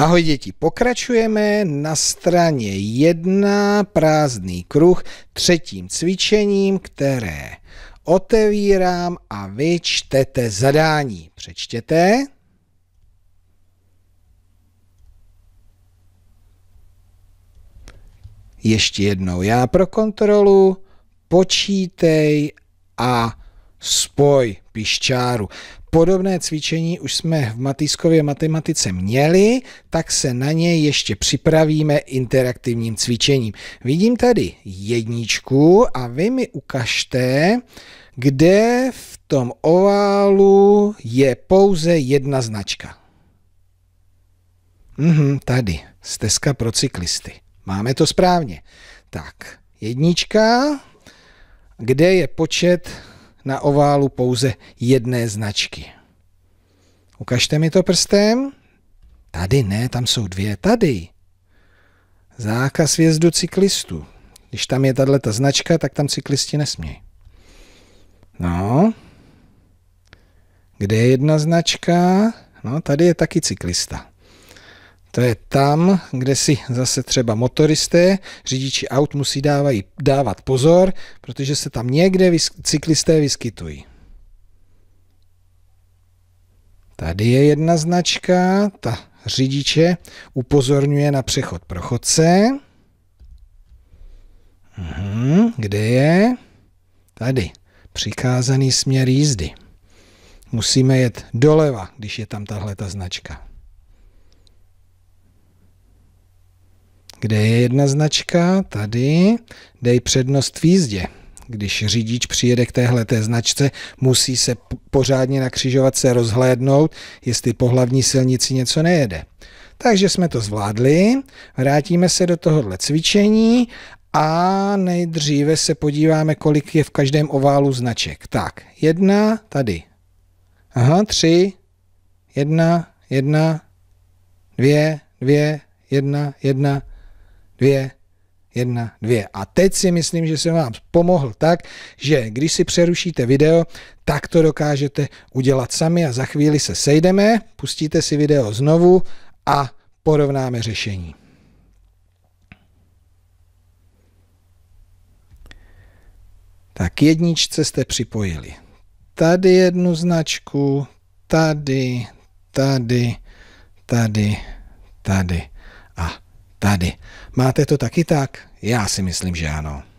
Ahoj děti, pokračujeme na straně 1, prázdný kruh, třetím cvičením, které otevírám a vy čtete zadání. Přečtěte. Ještě jednou já pro kontrolu, počítej a spoj piščáru. Podobné cvičení už jsme v Matýskově matematice měli, tak se na ně ještě připravíme interaktivním cvičením. Vidím tady jedničku a vy mi ukažte, kde v tom oválu je pouze jedna značka. Mhm, tady, stezka pro cyklisty. Máme to správně. Tak, jednička, kde je počet na oválu pouze jedné značky. Ukažte mi to prstem. Tady ne, tam jsou dvě. Tady. Zákaz vjezdu cyklistů. Když tam je ta značka, tak tam cyklisti nesmějí. No. Kde je jedna značka? No, tady je taky cyklista. To je tam, kde si zase třeba motoristé, řidiči aut musí dávají, dávat pozor, protože se tam někde vysk cyklisté vyskytují. Tady je jedna značka, ta řidiče upozorňuje na přechod pro chodce. Uhum, kde je? Tady. Přikázaný směr jízdy. Musíme jet doleva, když je tam tahle ta značka. kde je jedna značka, tady, dej přednost v jízdě. Když řidič přijede k téhle té značce, musí se pořádně nakřižovat se rozhlédnout, jestli po hlavní silnici něco nejede. Takže jsme to zvládli, vrátíme se do tohohle cvičení a nejdříve se podíváme, kolik je v každém oválu značek. Tak, jedna, tady. Aha, tři, jedna, jedna, dvě, dvě, jedna, jedna, dvě, jedna, dvě. A teď si myslím, že jsem vám pomohl tak, že když si přerušíte video, tak to dokážete udělat sami a za chvíli se sejdeme, pustíte si video znovu a porovnáme řešení. Tak jedničce jste připojili. Tady jednu značku, tady, tady, tady, tady a tady. Máte to taky tak? Já si myslím, že ano.